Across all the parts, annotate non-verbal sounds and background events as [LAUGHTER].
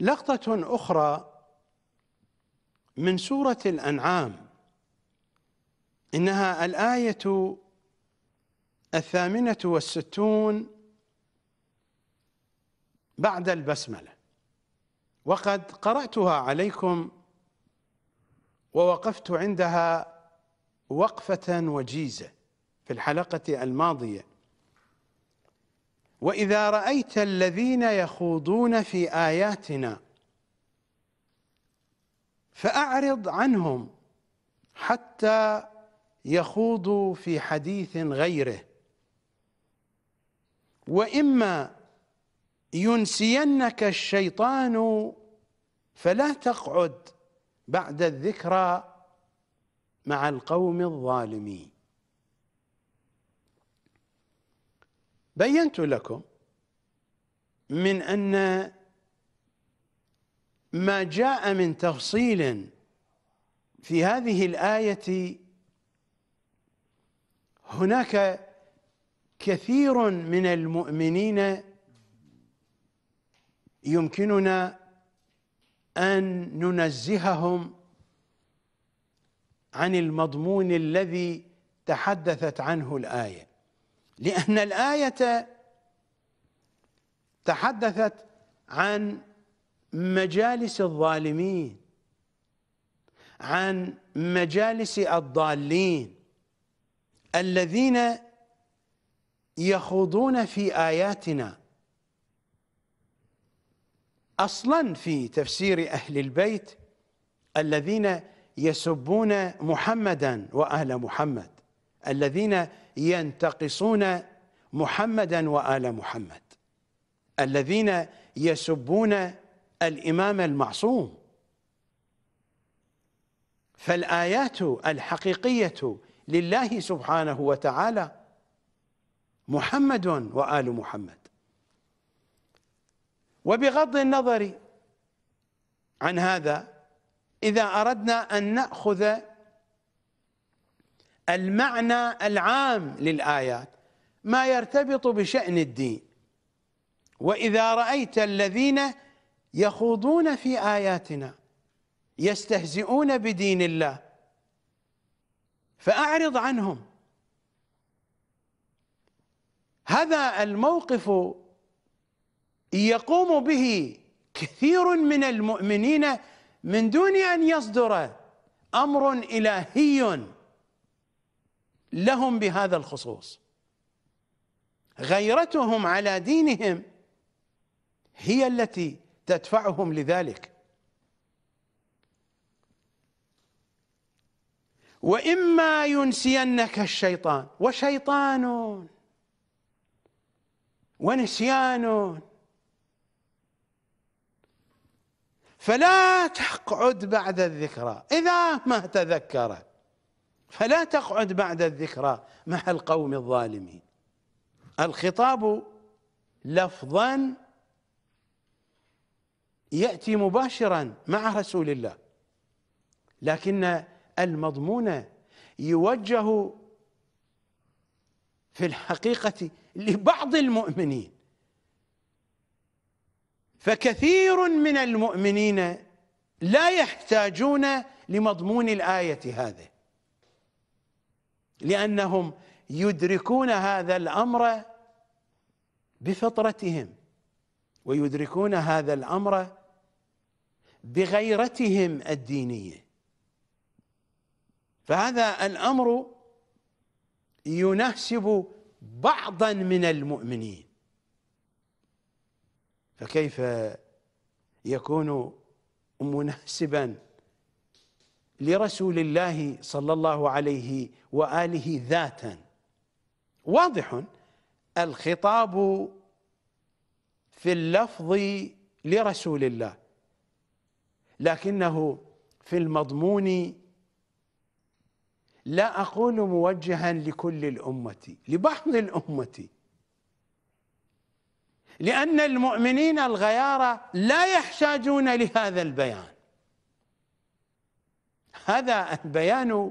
لقطة أخرى من سورة الأنعام إنها الآية الثامنة والستون بعد البسملة وقد قرأتها عليكم ووقفت عندها وقفة وجيزة في الحلقة الماضية وإذا رأيت الذين يخوضون في آياتنا فأعرض عنهم حتى يخوضوا في حديث غيره وإما ينسينك الشيطان فلا تقعد بعد الذكرى مع القوم الظالمين بينت لكم من أن ما جاء من تفصيل في هذه الآية هناك كثير من المؤمنين يمكننا أن ننزههم عن المضمون الذي تحدثت عنه الآية لأن الآية تحدثت عن مجالس الظالمين عن مجالس الضالين الذين يخوضون في آياتنا أصلا في تفسير أهل البيت الذين يسبون محمدا وأهل محمد الذين ينتقصون محمدا وآل محمد الذين يسبون الإمام المعصوم فالآيات الحقيقية لله سبحانه وتعالى محمد وآل محمد وبغض النظر عن هذا إذا أردنا أن نأخذ المعنى العام للآيات ما يرتبط بشأن الدين وإذا رأيت الذين يخوضون في آياتنا يستهزئون بدين الله فأعرض عنهم هذا الموقف يقوم به كثير من المؤمنين من دون أن يصدر أمر إلهي لهم بهذا الخصوص غيرتهم على دينهم هي التي تدفعهم لذلك واما ينسينك الشيطان وشيطان ونسيان فلا تقعد بعد الذكرى اذا ما تذكرت فلا تقعد بعد الذكرى مع القوم الظالمين الخطاب لفظا ياتي مباشرا مع رسول الله لكن المضمون يوجه في الحقيقه لبعض المؤمنين فكثير من المؤمنين لا يحتاجون لمضمون الايه هذه لأنهم يدركون هذا الأمر بفطرتهم ويدركون هذا الأمر بغيرتهم الدينية فهذا الأمر يناسب بعضا من المؤمنين فكيف يكون مناسبا لرسول الله صلى الله عليه واله ذاتا واضح الخطاب في اللفظ لرسول الله لكنه في المضمون لا اقول موجها لكل الامه لبعض الامه لان المؤمنين الغيارة لا يحتاجون لهذا البيان هذا البيان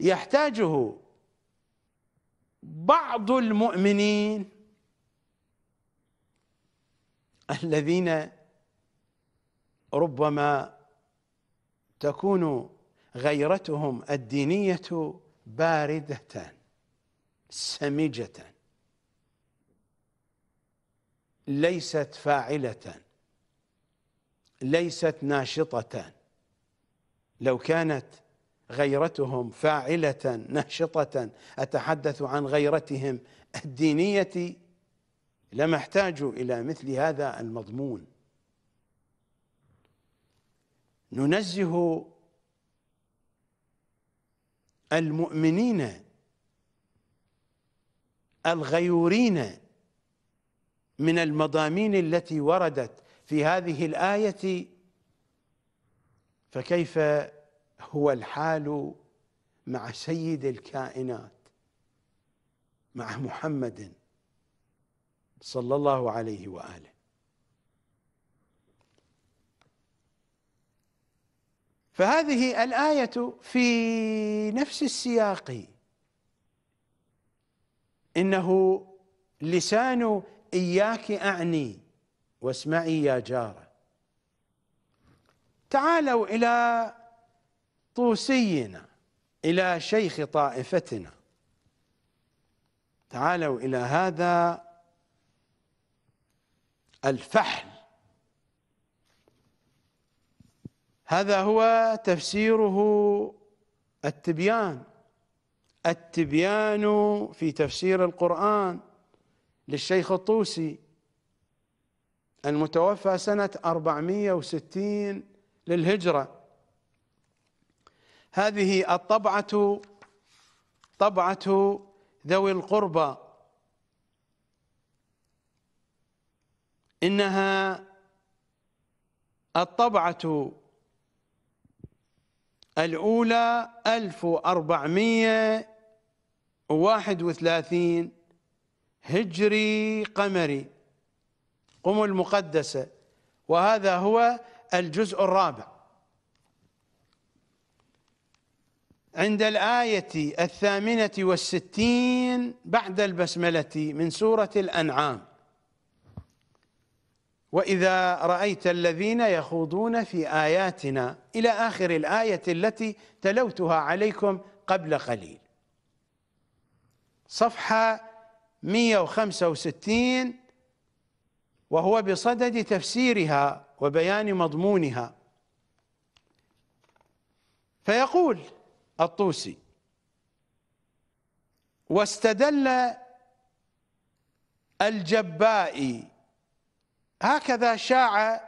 يحتاجه بعض المؤمنين الذين ربما تكون غيرتهم الدينيه بارده سمجه ليست فاعله ليست ناشطة لو كانت غيرتهم فاعلة ناشطة أتحدث عن غيرتهم الدينية لما احتاجوا إلى مثل هذا المضمون ننزه المؤمنين الغيورين من المضامين التي وردت في هذه الآية فكيف هو الحال مع سيد الكائنات مع محمد صلى الله عليه واله فهذه الايه في نفس السياق انه لسان اياك اعني واسمعي يا جارة تعالوا إلى طوسينا إلى شيخ طائفتنا تعالوا إلى هذا الفحل هذا هو تفسيره التبيان التبيان في تفسير القرآن للشيخ الطوسي المتوفى سنة 460 للهجرة هذه الطبعة طبعة ذوي القربى إنها الطبعة الأولى 1431 هجري قمري قم المقدسة وهذا هو الجزء الرابع عند الآية الثامنة والستين بعد البسملة من سورة الأنعام وإذا رأيت الذين يخوضون في آياتنا إلى آخر الآية التي تلوتها عليكم قبل قليل صفحة 165 وهو بصدد تفسيرها وبيان مضمونها فيقول الطوسي واستدل الجبائي هكذا شاع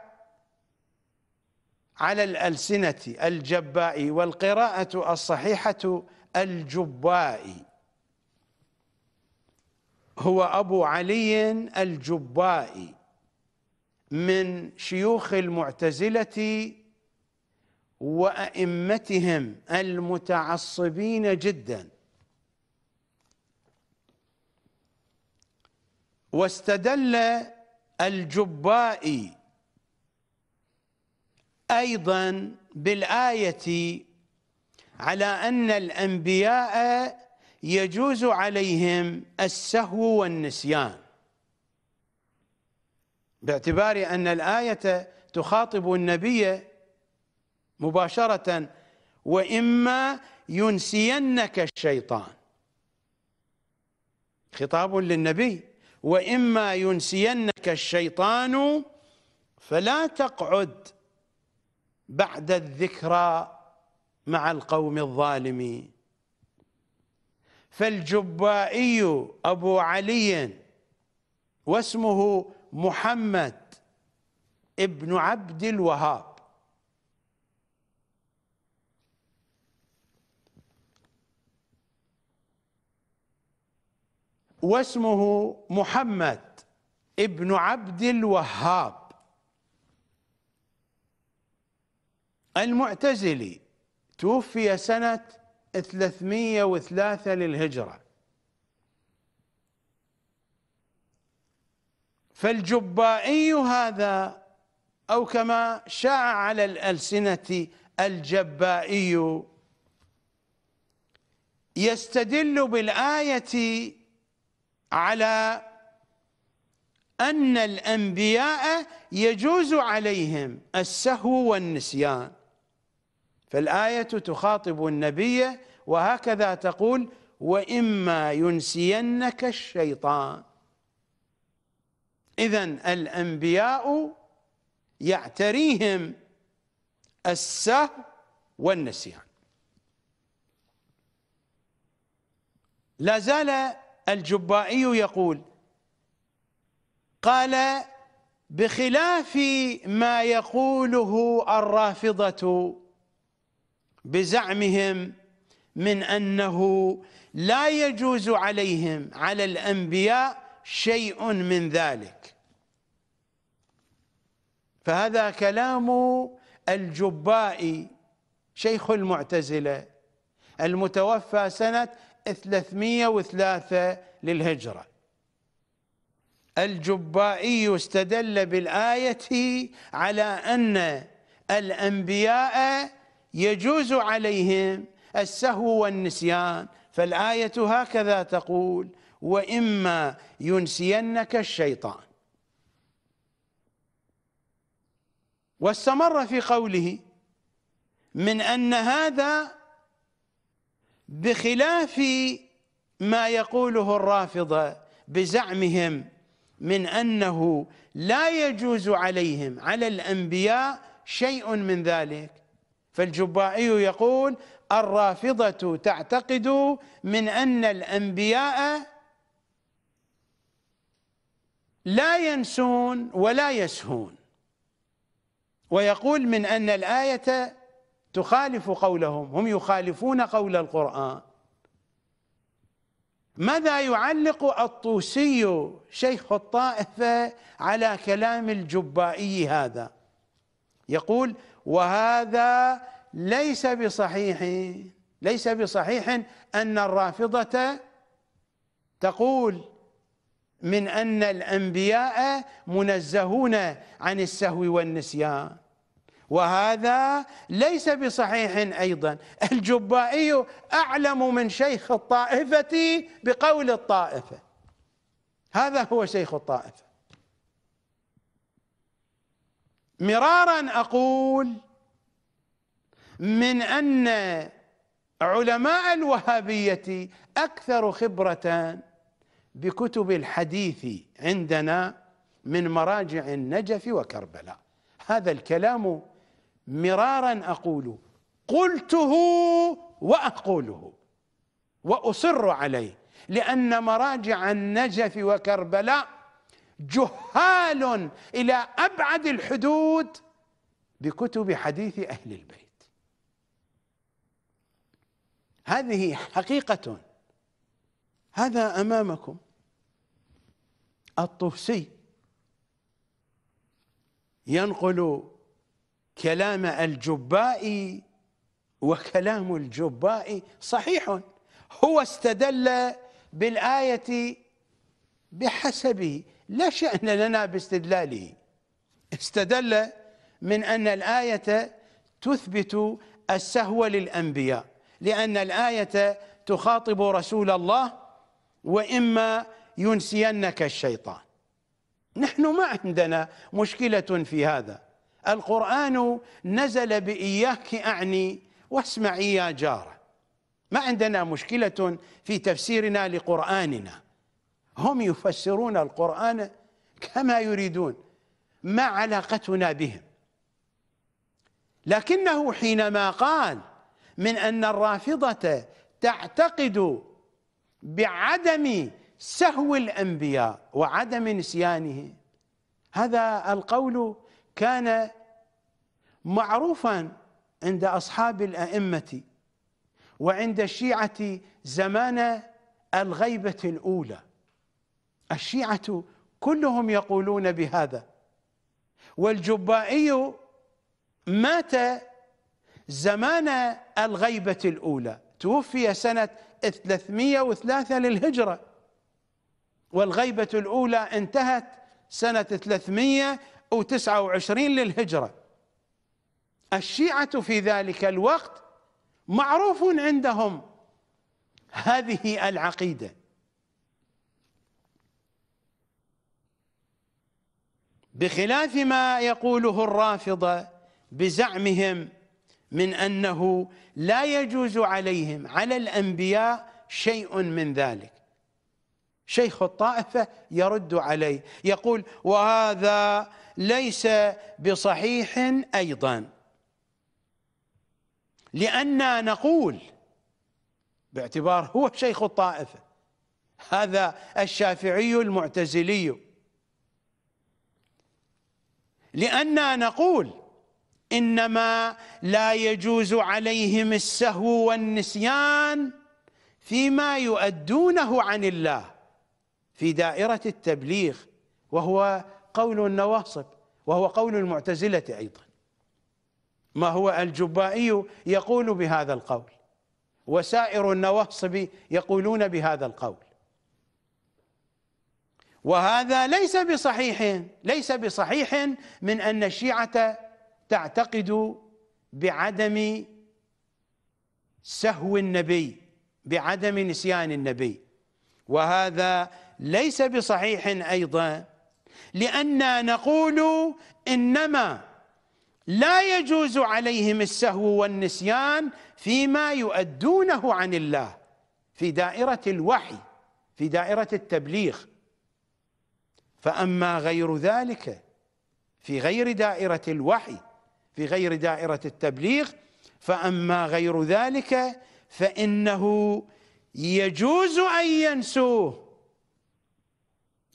على الألسنة الجبائي والقراءة الصحيحة الجبائي هو أبو علي الجبائي من شيوخ المعتزله وائمتهم المتعصبين جدا واستدل الجبائي ايضا بالايه على ان الانبياء يجوز عليهم السهو والنسيان باعتبار أن الآية تخاطب النبي مباشرة وإما ينسينك الشيطان خطاب للنبي وإما ينسينك الشيطان فلا تقعد بعد الذكرى مع القوم الظالمين فالجبائي أبو علي واسمه محمد ابن عبد الوهاب واسمه محمد ابن عبد الوهاب المعتزلي توفي سنة 303 للهجرة فالجبائي هذا أو كما شاع على الألسنة الجبائي يستدل بالآية على أن الأنبياء يجوز عليهم السهو والنسيان فالآية تخاطب النبي وهكذا تقول وإما ينسينك الشيطان إذا الأنبياء يعتريهم السهو والنسيان لا زال الجبائي يقول قال بخلاف ما يقوله الرافضة بزعمهم من أنه لا يجوز عليهم على الأنبياء شيء من ذلك فهذا كلام الجبائي شيخ المعتزلة المتوفى سنة 303 للهجرة الجبائي استدل بالآية على أن الأنبياء يجوز عليهم السهو والنسيان فالآية هكذا تقول وإما ينسينك الشيطان واستمر في قوله من أن هذا بخلاف ما يقوله الرافضة بزعمهم من أنه لا يجوز عليهم على الأنبياء شيء من ذلك فالجبائي يقول الرافضة تعتقد من أن الأنبياء لا ينسون ولا يسهون ويقول من أن الآية تخالف قولهم هم يخالفون قول القرآن ماذا يعلق الطوسي شيخ الطائفة على كلام الجبائي هذا يقول وهذا ليس بصحيح ليس بصحيح أن الرافضة تقول من أن الأنبياء منزهون عن السهو والنسيان وهذا ليس بصحيح أيضا الجبائي أعلم من شيخ الطائفة بقول الطائفة هذا هو شيخ الطائفة مرارا أقول من أن علماء الوهابية أكثر خبرة بكتب الحديث عندنا من مراجع النجف وكربلاء هذا الكلام مرارا أقول قلته وأقوله وأصر عليه لأن مراجع النجف وكربلاء جهال إلى أبعد الحدود بكتب حديث أهل البيت هذه حقيقة هذا امامكم الطوسي ينقل كلام الجبائي وكلام الجبائي صحيح هو استدل بالايه بحسبه لا شان لنا باستدلاله استدل من ان الايه تثبت السهو للانبياء لان الايه تخاطب رسول الله وإما ينسينك الشيطان نحن ما عندنا مشكلة في هذا القرآن نزل بإياك أعني واسمعي يا جارة ما عندنا مشكلة في تفسيرنا لقرآننا هم يفسرون القرآن كما يريدون ما علاقتنا بهم لكنه حينما قال من أن الرافضة تعتقد بعدم سهو الانبياء وعدم نسيانهم هذا القول كان معروفا عند اصحاب الائمه وعند الشيعه زمان الغيبه الاولى الشيعه كلهم يقولون بهذا والجبائي مات زمان الغيبه الاولى توفي سنه 303 للهجرة والغيبة الأولى انتهت سنة 329 للهجرة الشيعة في ذلك الوقت معروف عندهم هذه العقيدة بخلاف ما يقوله الرافضة بزعمهم من أنه لا يجوز عليهم على الأنبياء شيء من ذلك شيخ الطائفة يرد عليه يقول وهذا ليس بصحيح أيضا لأننا نقول باعتبار هو شيخ الطائفة هذا الشافعي المعتزلي لأننا نقول انما لا يجوز عليهم السهو والنسيان فيما يؤدونه عن الله في دائره التبليغ وهو قول النواصب وهو قول المعتزله ايضا ما هو الجبائي يقول بهذا القول وسائر النواصب يقولون بهذا القول وهذا ليس بصحيح ليس بصحيح من ان الشيعه تعتقد بعدم سهو النبي بعدم نسيان النبي وهذا ليس بصحيح ايضا لأننا نقول انما لا يجوز عليهم السهو والنسيان فيما يؤدونه عن الله في دائرة الوحي في دائرة التبليغ فأما غير ذلك في غير دائرة الوحي في غير دائرة التبليغ فأما غير ذلك فإنه يجوز أن ينسوه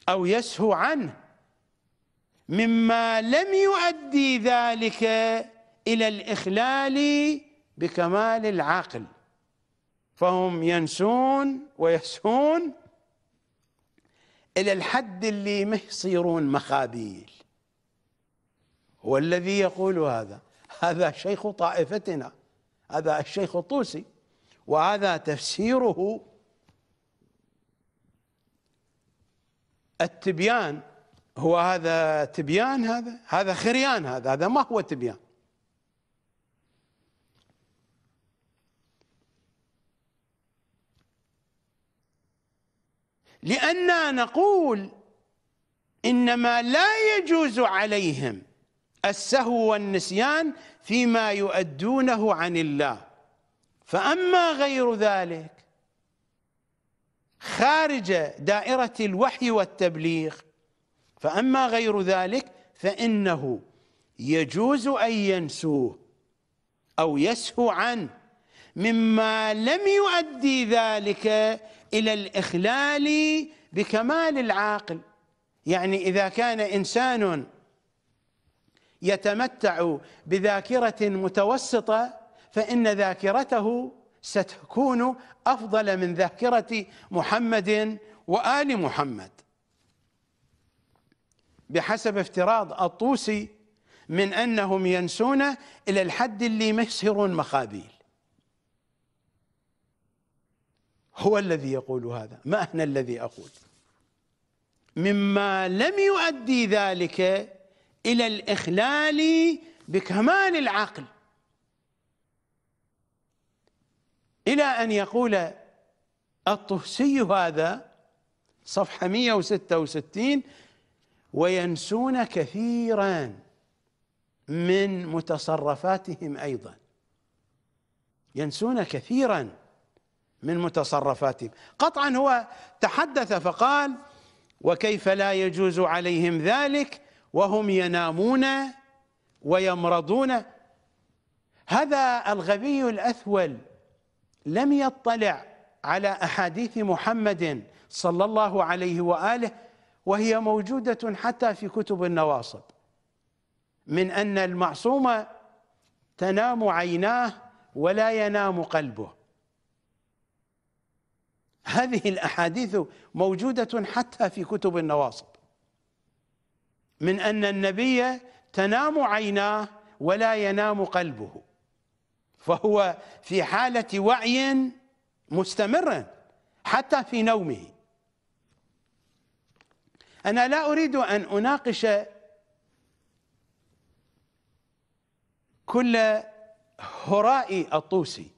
أو يسهو عنه مما لم يؤدي ذلك إلى الإخلال بكمال العقل فهم ينسون ويسهون إلى الحد اللي ما يصيرون مخابيل هو الذي يقول هذا هذا شيخ طائفتنا هذا الشيخ الطوسي وهذا تفسيره التبيان هو هذا تبيان هذا هذا خريان هذا هذا ما هو تبيان لأننا نقول إنما لا يجوز عليهم السهو والنسيان فيما يؤدونه عن الله فأما غير ذلك خارج دائرة الوحي والتبليغ فأما غير ذلك فإنه يجوز أن ينسوه أو يسهو عنه مما لم يؤدي ذلك إلى الإخلال بكمال العاقل يعني إذا كان إنسان يتمتع بذاكره متوسطه فان ذاكرته ستكون افضل من ذاكره محمد وال محمد بحسب افتراض الطوسي من انهم ينسون الى الحد اللي ما مخابيل هو الذي يقول هذا ما انا الذي اقول مما لم يؤدي ذلك إلى الإخلال بكمال العقل إلى أن يقول الطهسي هذا صفحة 166 وينسون كثيرا من متصرفاتهم أيضا ينسون كثيرا من متصرفاتهم قطعا هو تحدث فقال وكيف لا يجوز عليهم ذلك وهم ينامون ويمرضون هذا الغبي الأثول لم يطلع على أحاديث محمد صلى الله عليه وآله وهي موجودة حتى في كتب النواصب من أن المعصوم تنام عيناه ولا ينام قلبه هذه الأحاديث موجودة حتى في كتب النواصب من أن النبي تنام عيناه ولا ينام قلبه فهو في حالة وعي مستمر حتى في نومه أنا لا أريد أن أناقش كل هراء الطوسي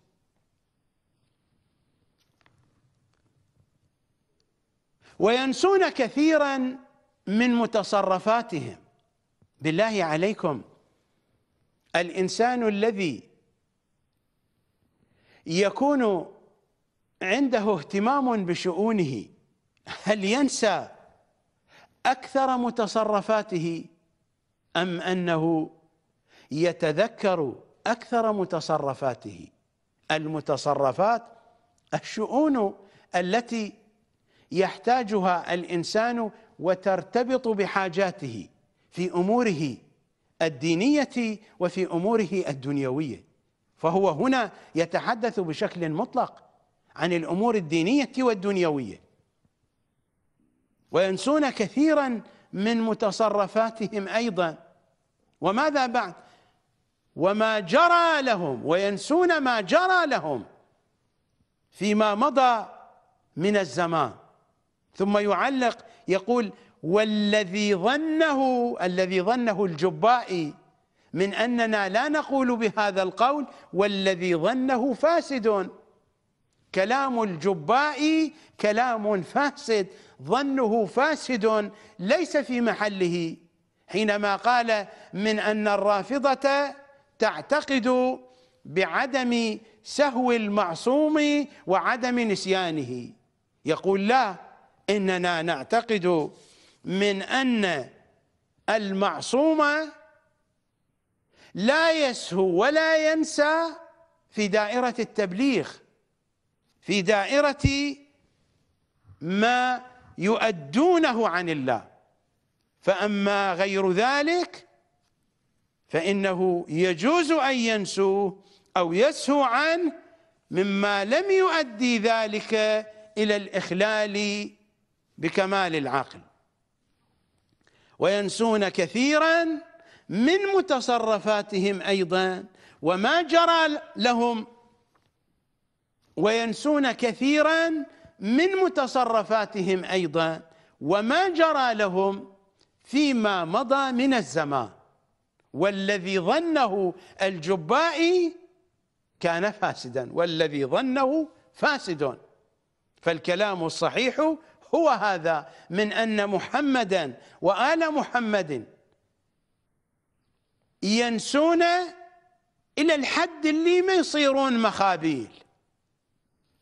وينسون كثيرا من متصرفاتهم بالله عليكم الانسان الذي يكون عنده اهتمام بشؤونه هل ينسى اكثر متصرفاته ام انه يتذكر اكثر متصرفاته المتصرفات الشؤون التي يحتاجها الانسان وترتبط بحاجاته في اموره الدينيه وفي اموره الدنيويه فهو هنا يتحدث بشكل مطلق عن الامور الدينيه والدنيويه وينسون كثيرا من متصرفاتهم ايضا وماذا بعد وما جرى لهم وينسون ما جرى لهم فيما مضى من الزمان ثم يعلق يقول والذي ظنه الذي ظنه الجبائي من أننا لا نقول بهذا القول والذي ظنه فاسد كلام الجبائي كلام فاسد ظنه فاسد ليس في محله حينما قال من أن الرافضة تعتقد بعدم سهو المعصوم وعدم نسيانه يقول لا إننا نعتقد من أن المعصوم لا يسهو ولا ينسى في دائرة التبليغ في دائرة ما يؤدونه عن الله فأما غير ذلك فإنه يجوز أن ينسوه أو يسهو عنه مما لم يؤدي ذلك إلى الإخلال بكمال العقل وينسون كثيرا من متصرفاتهم ايضا وما جرى لهم وينسون كثيرا من متصرفاتهم ايضا وما جرى لهم فيما مضى من الزمان والذي ظنه الجبائي كان فاسدا والذي ظنه فاسد فالكلام الصحيح هو هذا من أن محمدا وآل محمد ينسون إلى الحد اللي ما يصيرون مخابيل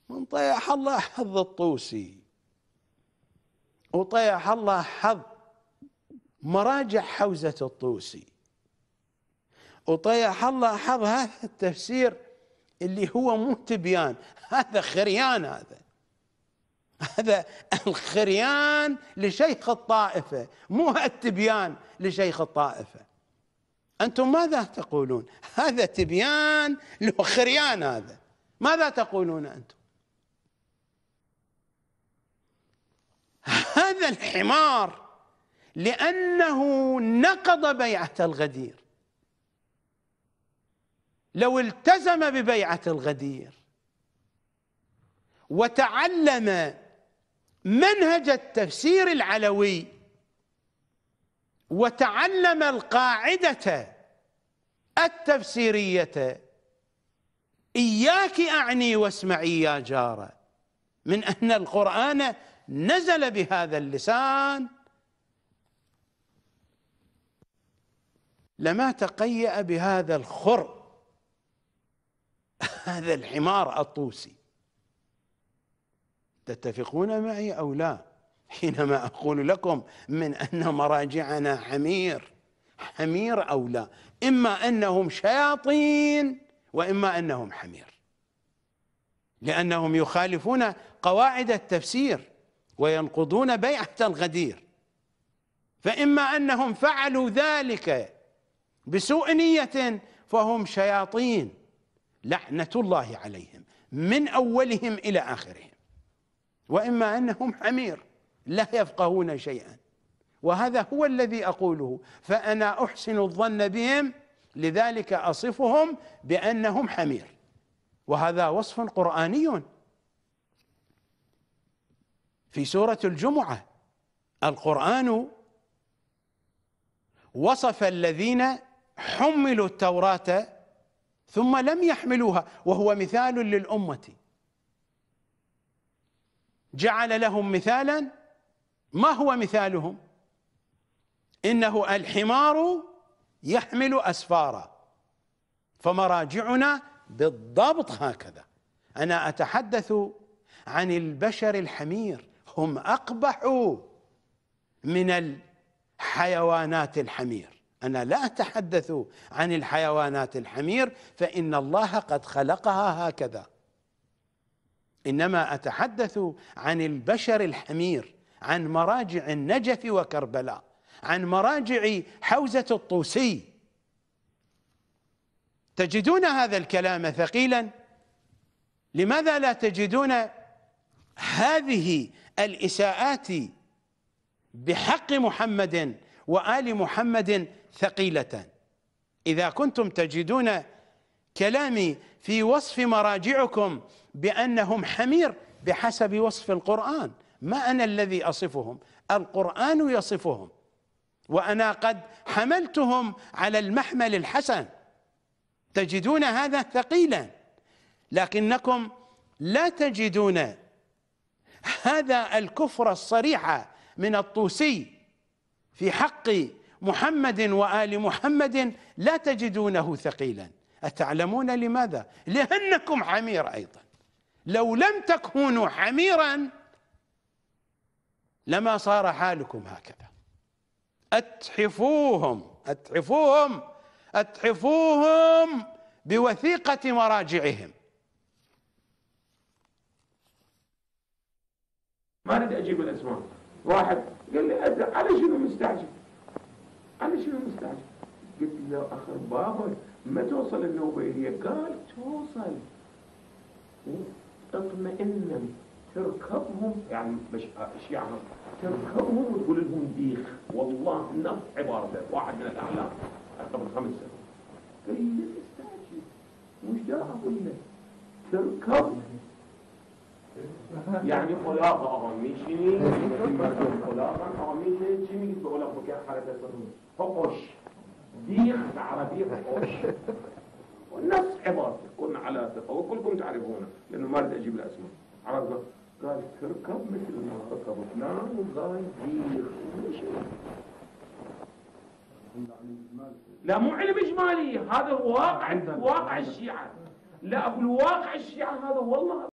من طيح الله حظ الطوسي وطيح الله حظ مراجع حوزة الطوسي وطيح الله حظ هذا التفسير اللي هو مو تبيان هذا خريان هذا [LAUGHS] هذا الخريان لشيخ الطائفة مو التبيان لشيخ الطائفة أنتم ماذا تقولون هذا تبيان له خريان هذا ماذا تقولون أنتم هذا الحمار لأنه نقض بيعة الغدير لو التزم ببيعة الغدير وتعلم منهج التفسير العلوي وتعلم القاعدة التفسيرية إياك أعني واسمعي يا جارة من أن القرآن نزل بهذا اللسان لما تقيأ بهذا الخر [LAUGHS] هذا الحمار الطوسي تتفقون معي أو لا حينما أقول لكم من أن مراجعنا حمير حمير أو لا إما أنهم شياطين وإما أنهم حمير لأنهم يخالفون قواعد التفسير وينقضون بيعة الغدير فإما أنهم فعلوا ذلك بسوء نية فهم شياطين لعنة الله عليهم من أولهم إلى آخرهم وإما أنهم حمير لا يفقهون شيئا وهذا هو الذي أقوله فأنا أحسن الظن بهم لذلك أصفهم بأنهم حمير وهذا وصف قرآني في سورة الجمعة القرآن وصف الذين حملوا التوراة ثم لم يحملوها وهو مثال للأمة جعل لهم مثالا ما هو مثالهم انه الحمار يحمل اسفارا فمراجعنا بالضبط هكذا انا اتحدث عن البشر الحمير هم اقبح من الحيوانات الحمير انا لا اتحدث عن الحيوانات الحمير فان الله قد خلقها هكذا إنما أتحدث عن البشر الحمير عن مراجع النجف وكربلاء عن مراجع حوزة الطوسي تجدون هذا الكلام ثقيلا لماذا لا تجدون هذه الإساءات بحق محمد وآل محمد ثقيلة إذا كنتم تجدون كلامي في وصف مراجعكم بانهم حمير بحسب وصف القران ما انا الذي اصفهم القران يصفهم وانا قد حملتهم على المحمل الحسن تجدون هذا ثقيلا لكنكم لا تجدون هذا الكفر الصريح من الطوسي في حق محمد وال محمد لا تجدونه ثقيلا أتعلمون لماذا؟ لأنكم حمير أيضا لو لم تكونوا حميرا لما صار حالكم هكذا أتحفوهم أتحفوهم أتحفوهم بوثيقة مراجعهم ما اريد اجيب الاسماء واحد قال لي على شنو مستعجل على شنو مستعجل لو اخر بابك ما توصل النوبه هي قال توصل اطمئن تركبهم يعني مش يعني تركبهم وتقول لهم ديخ والله نص عبارته واحد من الاعلام قبل خمس سنوات قال لي لا تستعجل مش ده اقول لك تركب يعني خلاقة أغميشني خلاقة أغميشني جميل بقول لك حالة تسلم فقش ديخ العربية قش والنفس عبارة كنا على ثقة وكلكم تعرفونه لأنه ما أريد أجيب الأسماء عرفنا قال تركب مثل ما ركب فلان وقال ديخ لا مو علم إجمالي هذا واقع واقع الشيعة لا أقول واقع الشيعة هذا والله